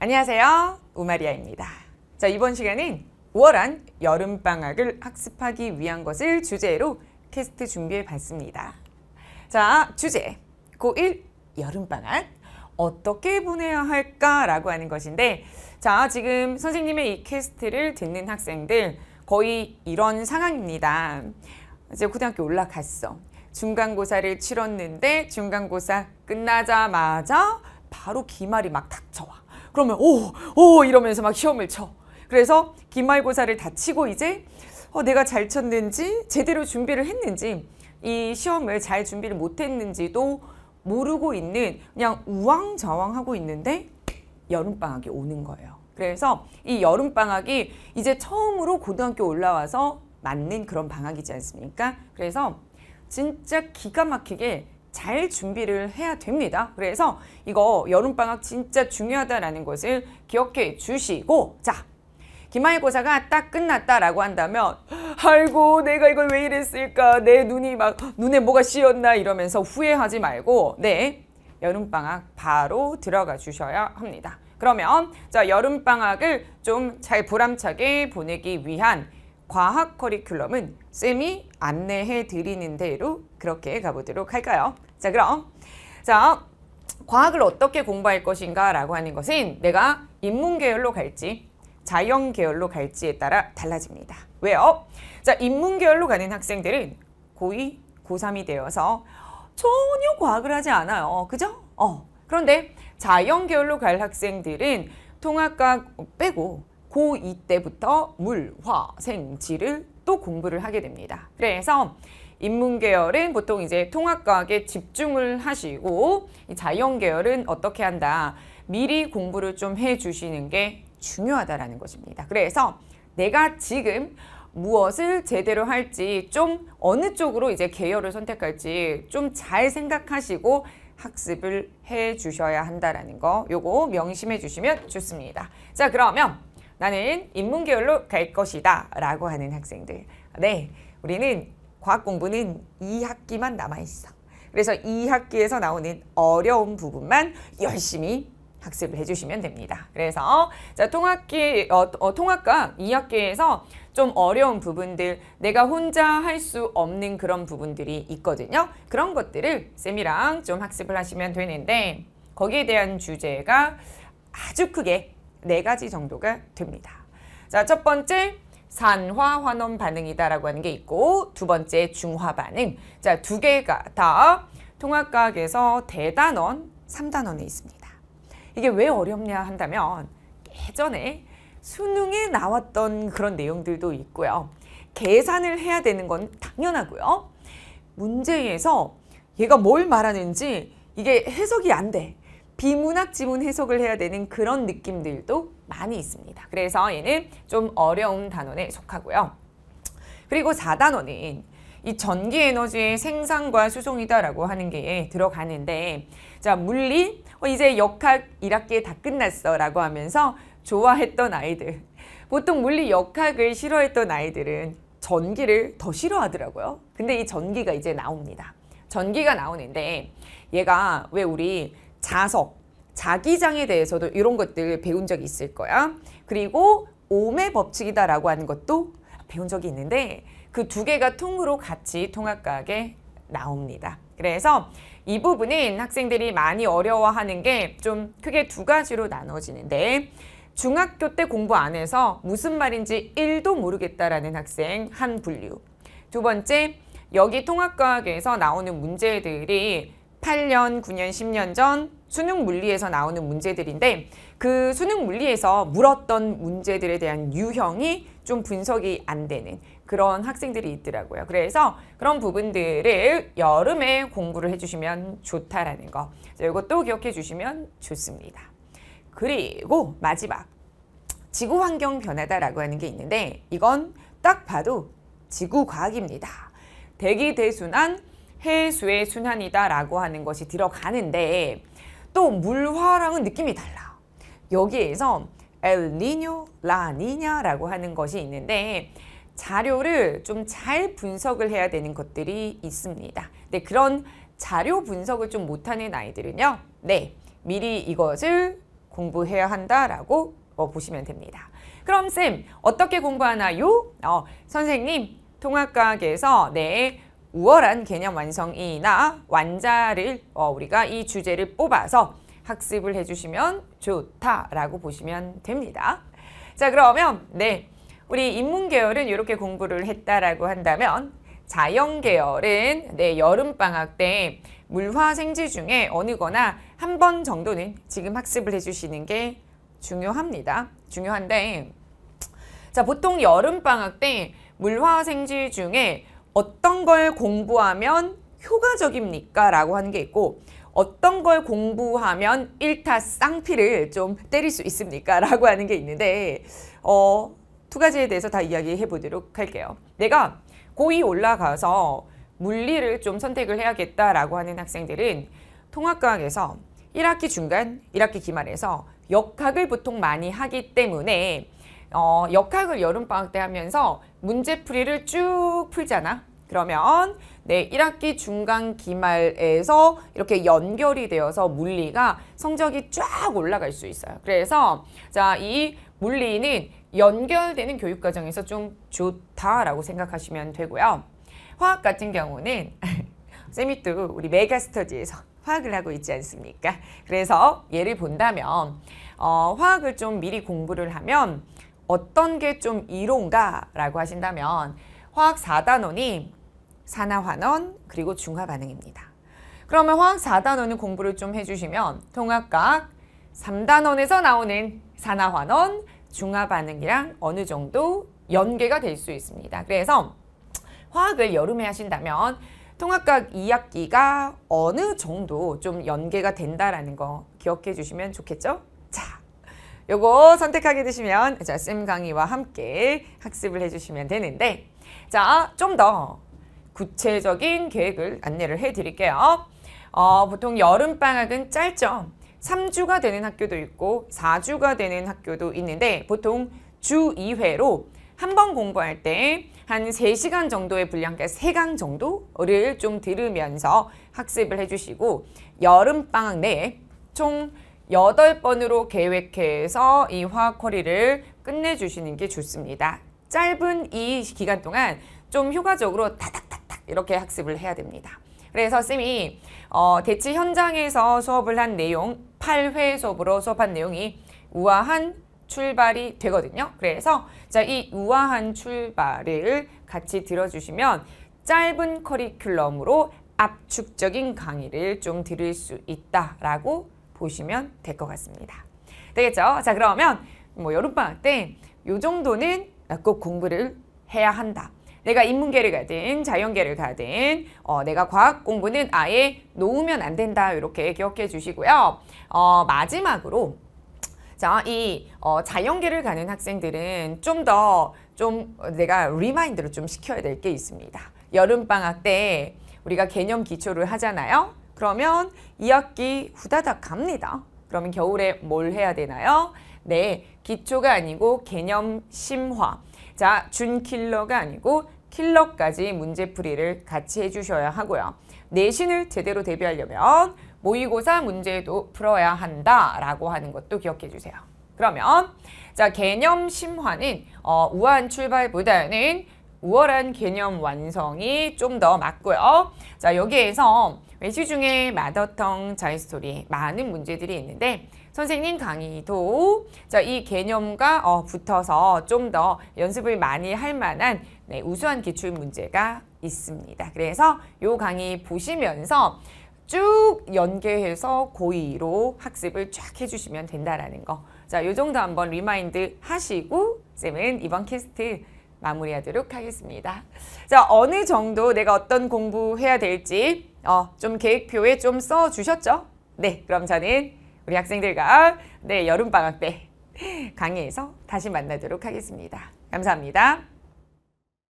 안녕하세요. 우마리아입니다. 자, 이번 시간은 우월한 여름방학을 학습하기 위한 것을 주제로 캐스트 준비해 봤습니다. 자, 주제. 고1 여름방학. 어떻게 보내야 할까라고 하는 것인데, 자, 지금 선생님의 이 캐스트를 듣는 학생들 거의 이런 상황입니다. 이제 고등학교 올라갔어. 중간고사를 치렀는데 중간고사 끝나자마자 바로 기말이 막 닥쳐와. 그러면 오, 오 이러면서 막 시험을 쳐. 그래서 기말고사를 다 치고 이제 어, 내가 잘 쳤는지 제대로 준비를 했는지 이 시험을 잘 준비를 못했는지도 모르고 있는 그냥 우왕좌왕하고 있는데 여름방학이 오는 거예요. 그래서 이 여름방학이 이제 처음으로 고등학교 올라와서 맞는 그런 방학이지 않습니까? 그래서 진짜 기가 막히게 잘 준비를 해야 됩니다. 그래서 이거 여름방학 진짜 중요하다라는 것을 기억해 주시고 자 기말고사가 딱 끝났다라고 한다면 아이고 내가 이걸 왜 이랬을까 내 눈이 막 눈에 뭐가 씌었나 이러면서 후회하지 말고 네 여름방학 바로 들어가 주셔야 합니다. 그러면 자 여름방학을 좀 잘 보람차게 보내기 위한 과학 커리큘럼은 쌤이 안내해 드리는 대로 그렇게 가보도록 할까요? 자 그럼 자 과학을 어떻게 공부할 것인가 라고 하는 것은 내가 인문 계열로 갈지 자연 계열로 갈지에 따라 달라집니다. 왜요? 자 인문 계열로 가는 학생들은 고2, 고3이 되어서 전혀 과학을 하지 않아요. 그죠? 어. 그런데 자연 계열로 갈 학생들은 통합과 빼고 고2 때부터 물, 화, 생, 지를 또 공부를 하게 됩니다. 그래서 인문계열은 보통 이제 통합과학에 집중을 하시고 자연계열은 어떻게 한다? 미리 공부를 좀 해주시는 게 중요하다라는 것입니다. 그래서 내가 지금 무엇을 제대로 할지 좀 어느 쪽으로 이제 계열을 선택할지 좀 잘 생각하시고 학습을 해 주셔야 한다라는 거 요거 명심해 주시면 좋습니다. 자 그러면 나는 인문계열로 갈 것이다 라고 하는 학생들. 네, 우리는 과학 공부는 이학기만 남아있어. 그래서 이학기에서 나오는 어려운 부분만 열심히 학습을 해주시면 됩니다. 그래서 자 통학기 어, 어, 통학과 2학기에서 좀 어려운 부분들 내가 혼자 할 수 없는 그런 부분들이 있거든요. 그런 것들을 쌤이랑 좀 학습을 하시면 되는데 거기에 대한 주제가 아주 크게 네 가지 정도가 됩니다. 자, 첫 번째 산화 환원 반응이다라고 하는 게 있고 두 번째 중화 반응. 자, 두 개가 다 통합과학에서 대단원, 삼단원에 있습니다. 이게 왜 어렵냐 한다면 예전에 수능에 나왔던 그런 내용들도 있고요. 계산을 해야 되는 건 당연하고요. 문제에서 얘가 뭘 말하는지 이게 해석이 안 돼. 비문학 지문 해석을 해야 되는 그런 느낌들도 많이 있습니다. 그래서 얘는 좀 어려운 단원에 속하고요. 그리고 4단원은 이 전기 에너지의 생산과 수송이다라고 하는 게 들어가는데 자 물리 어, 이제 역학 1학기 다 끝났어 라고 하면서 좋아했던 아이들 보통 물리 역학을 싫어했던 아이들은 전기를 더 싫어하더라고요 근데 이 전기가 이제 나옵니다 전기가 나오는데 얘가 왜 우리 자석, 자기장에 대해서도 이런 것들 배운 적이 있을 거야. 그리고 오매 법칙이다라고 하는 것도 배운 적이 있는데 그 두 개가 통으로 같이 통합과학에 나옵니다. 그래서 이 부분은 학생들이 많이 어려워하는 게 좀 크게 두 가지로 나눠지는데 중학교 때 공부 안 해서 무슨 말인지 1도 모르겠다라는 학생 한 분류 두 번째 여기 통합과학에서 나오는 문제들이 8년, 9년, 10년 전 수능 물리에서 나오는 문제들인데 그 수능 물리에서 물었던 문제들에 대한 유형이 좀 분석이 안 되는 그런 학생들이 있더라고요. 그래서 그런 부분들을 여름에 공부를 해주시면 좋다라는 거 이것도 기억해 주시면 좋습니다. 그리고 마지막 지구 환경 변화다라고 하는 게 있는데 이건 딱 봐도 지구 과학입니다. 대기 대순환 해수의 순환이다라고 하는 것이 들어가는데 또 물화랑은 느낌이 달라. 여기에서 엘니뇨, 라니냐라고 하는 것이 있는데 자료를 좀 잘 분석을 해야 되는 것들이 있습니다. 근데 네, 그런 자료 분석을 좀 못하는 아이들은요. 네, 미리 이것을 공부해야 한다라고 어, 보시면 됩니다. 그럼 쌤, 어떻게 공부하나요? 어, 선생님, 통합과학에서 네, 우월한 개념 완성이나 완자를 어, 우리가 이 주제를 뽑아서 학습을 해주시면 좋다라고 보시면 됩니다. 자 그러면 네 우리 인문계열은 이렇게 공부를 했다라고 한다면 자연계열은 네 여름방학 때 물화 생지 중에 어느 거나 한 번 정도는 지금 학습을 해주시는 게 중요합니다. 중요한데 자 보통 여름방학 때 물화 생지 중에 어떤 걸 공부하면 효과적입니까? 라고 하는 게 있고 어떤 걸 공부하면 일타 쌍피를 좀 때릴 수 있습니까? 라고 하는 게 있는데 어, 두 가지에 대해서 다 이야기해 보도록 할게요. 내가 고2 올라가서 물리를 좀 선택을 해야겠다라고 하는 학생들은 통합과학에서 1학기 중간, 1학기 기말에서 역학을 보통 많이 하기 때문에 어, 역학을 여름방학 때 하면서 문제풀이를 쭉 풀잖아. 그러면 네, 1학기 중간 기말에서 이렇게 연결이 되어서 물리가 성적이 쫙 올라갈 수 있어요. 그래서 자, 이 물리는 연결되는 교육 과정에서 좀 좋다라고 생각하시면 되고요. 화학 같은 경우는 쌤이 또 우리 메가스터디에서 화학을 하고 있지 않습니까? 그래서 예를 본다면 어, 화학을 좀 미리 공부를 하면 어떤 게 좀 이론가라고 하신다면 화학 4단원이 산화환원 그리고 중화반응입니다. 그러면 화학 4단원을 공부를 좀 해주시면 통합각 3단원에서 나오는 산화환원, 중화반응이랑 어느 정도 연계가 될 수 있습니다. 그래서 화학을 여름에 하신다면 통합각 2학기가 어느 정도 좀 연계가 된다라는 거 기억해 주시면 좋겠죠? 요거 선택하게 되시면 자, 쌤 강의와 함께 학습을 해주시면 되는데 자, 좀 더 구체적인 계획을 안내를 해드릴게요. 어, 보통 여름방학은 짧죠. 3주가 되는 학교도 있고 4주가 되는 학교도 있는데 보통 주 2회로 한 번 공부할 때 한 3시간 정도의 분량, 그러니 3강 정도를 좀 들으면서 학습을 해주시고 여름방학 내에 총 여덟 번으로 계획해서 이 화학 허리를 끝내주시는 게 좋습니다. 짧은 이 기간 동안 좀 효과적으로 타닥타닥 이렇게 학습을 해야 됩니다. 그래서 쌤이 어, 대치 현장에서 수업을 한 내용, 8회 수업으로 수업한 내용이 우아한 출발이 되거든요. 그래서 자, 이 우아한 출발을 같이 들어주시면 짧은 커리큘럼으로 압축적인 강의를 좀 들을 수 있다라고 보시면 될 것 같습니다. 되겠죠? 자 그러면 뭐 여름방학 때 요 정도는 꼭 공부를 해야 한다. 내가 인문계를 가든 자연계를 가든 어, 내가 과학 공부는 아예 놓으면 안 된다 이렇게 기억해 주시고요. 어, 마지막으로 자, 이 어, 자연계를 가는 학생들은 좀 더좀 좀 내가 리마인드를 좀 시켜야 될 게 있습니다. 여름방학 때 우리가 개념 기초를 하잖아요. 그러면 2학기 후다닥 갑니다. 그러면 겨울에 뭘 해야 되나요? 네, 기초가 아니고 개념 심화. 자, 준킬러가 아니고 킬러까지 문제풀이를 같이 해주셔야 하고요. 내신을 제대로 대비하려면 모의고사 문제도 풀어야 한다라고 하는 것도 기억해 주세요. 그러면 자 개념 심화는 어, 우아한 출발보다는 우월한 개념 완성이 좀 더 맞고요. 자 여기에서 외시 중에 마더텅 자이스토리 많은 문제들이 있는데 선생님 강의도 이 개념과 어, 붙어서 좀 더 연습을 많이 할 만한 네, 우수한 기출 문제가 있습니다. 그래서 요 강의 보시면서 쭉 연계해서 고의로 학습을 쫙 해주시면 된다라는 거. 자, 요 정도 한번 리마인드 하시고 쌤은 이번 캐스트 마무리하도록 하겠습니다. 자, 어느 정도 내가 어떤 공부해야 될지 어, 좀 계획표에 좀 써주셨죠? 네, 그럼 저는 우리 학생들과 네, 여름방학 때 강의에서 다시 만나도록 하겠습니다. 감사합니다.